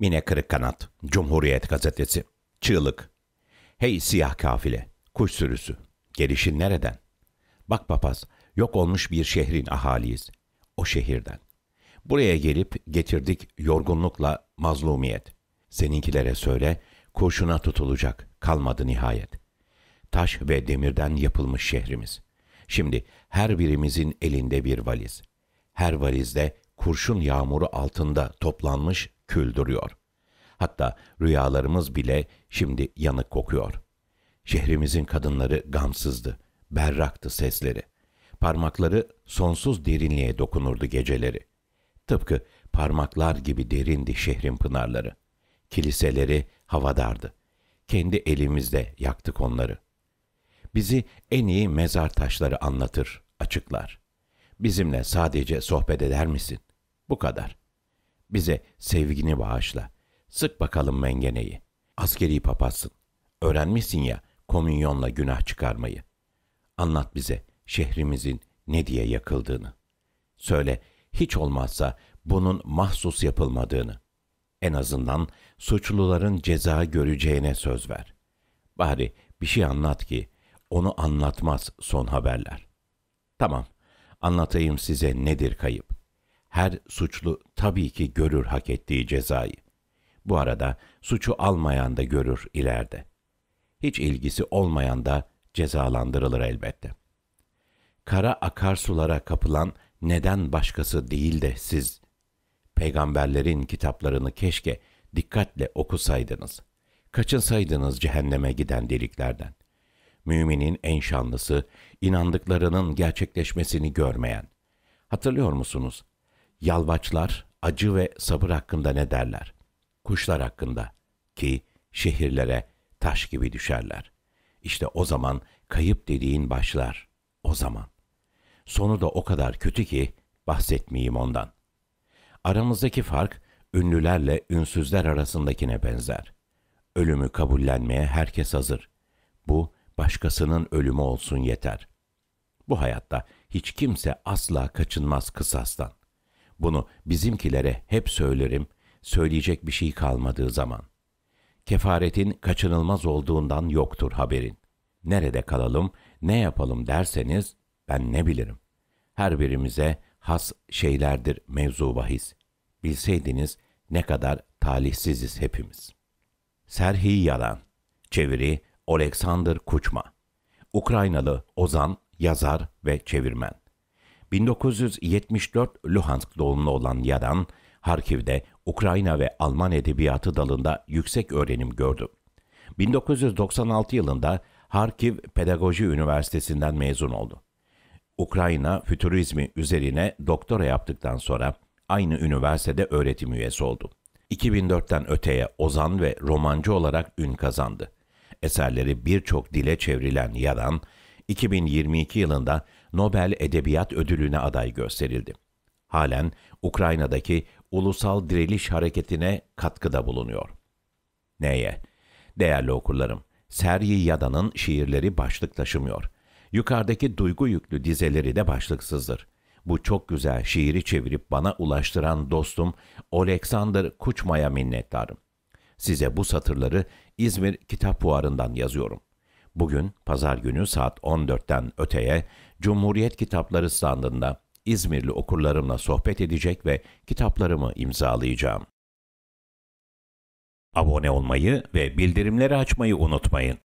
Mine Kırık Kanat, Cumhuriyet Gazetesi, Çığlık. Hey siyah kafile, kuş sürüsü, gelişin nereden? Bak papaz, yok olmuş bir şehrin ahaliyiz, o şehirden. Buraya gelip getirdik yorgunlukla mazlumiyet. Seninkilere söyle, kurşuna tutulacak, kalmadı nihayet. Taş ve demirden yapılmış şehrimiz. Şimdi her birimizin elinde bir valiz. Her valizde kurşun yağmuru altında toplanmış küldürüyor. Hatta rüyalarımız bile şimdi yanık kokuyor. Şehrimizin kadınları gamsızdı, berraktı sesleri. Parmakları sonsuz derinliğe dokunurdu geceleri. Tıpkı parmaklar gibi derindi şehrin pınarları. Kiliseleri havadardı. Kendi elimizle yaktık onları. Bizi en iyi mezar taşları anlatır, açıklar. Bizimle sadece sohbet eder misin? Bu kadar.'' Bize sevgini bağışla. Sık bakalım mengeneyi. Askeri papazsın. Öğrenmişsin ya komünyonla günah çıkarmayı. Anlat bize şehrimizin ne diye yakıldığını. Söyle hiç olmazsa bunun mahsus yapılmadığını. En azından suçluların ceza göreceğine söz ver. Bari bir şey anlat ki onu anlatmaz son haberler. Tamam, anlatayım size nedir kayıp her suçlu tabii ki görür hak ettiği cezayı. Bu arada suçu almayan da görür ileride. Hiç ilgisi olmayan da cezalandırılır elbette. Kara akarsulara kapılan neden başkası değil de siz, peygamberlerin kitaplarını keşke dikkatle okusaydınız. Kaçınsaydınız cehenneme giden deliklerden. Müminin en şanlısı, inandıklarının gerçekleşmesini görmeyen. Hatırlıyor musunuz? Yalvaçlar acı ve sabır hakkında ne derler? Kuşlar hakkında ki şehirlere taş gibi düşerler. İşte o zaman kayıp dediğin başlar. O zaman. Sonu da o kadar kötü ki bahsetmeyeyim ondan. Aramızdaki fark ünlülerle ünsüzler arasındakine benzer. Ölümü kabullenmeye herkes hazır. Bu başkasının ölümü olsun yeter. Bu hayatta hiç kimse asla kaçınmaz kısastan. Bunu bizimkilere hep söylerim, söyleyecek bir şey kalmadığı zaman. Kefaretin kaçınılmaz olduğundan yoktur haberin. Nerede kalalım, ne yapalım derseniz ben ne bilirim. Her birimize has şeylerdir mevzu bahis. Bilseydiniz ne kadar talihsiziz hepimiz. Serhi Yalan Çeviri Oleksandr Kuçma Ukraynalı Ozan, yazar ve çevirmen 1974 Luhansk doğumlu olan Yadan, Harkiv'de Ukrayna ve Alman edebiyatı dalında yüksek öğrenim gördü. 1996 yılında Harkiv Pedagoji Üniversitesi'nden mezun oldu. Ukrayna fütürizmi üzerine doktora yaptıktan sonra aynı üniversitede öğretim üyesi oldu. 2004'ten öteye ozan ve romancı olarak ün kazandı. Eserleri birçok dile çevrilen Yadan, 2022 yılında Nobel Edebiyat Ödülü'ne aday gösterildi. Halen Ukrayna'daki ulusal diriliş hareketine katkıda bulunuyor. Neye? Değerli okurlarım, Sergi Yada'nın şiirleri başlık taşımıyor. Yukarıdaki duygu yüklü dizeleri de başlıksızdır. Bu çok güzel şiiri çevirip bana ulaştıran dostum Alexander Kuçma'ya minnettarım. Size bu satırları İzmir Kitap Fuarı'ndan yazıyorum bugün pazar günü saat 14'ten öteye Cumhuriyet Kitapları standında İzmirli okurlarımla sohbet edecek ve kitaplarımı imzalayacağım. Abone olmayı ve bildirimleri açmayı unutmayın.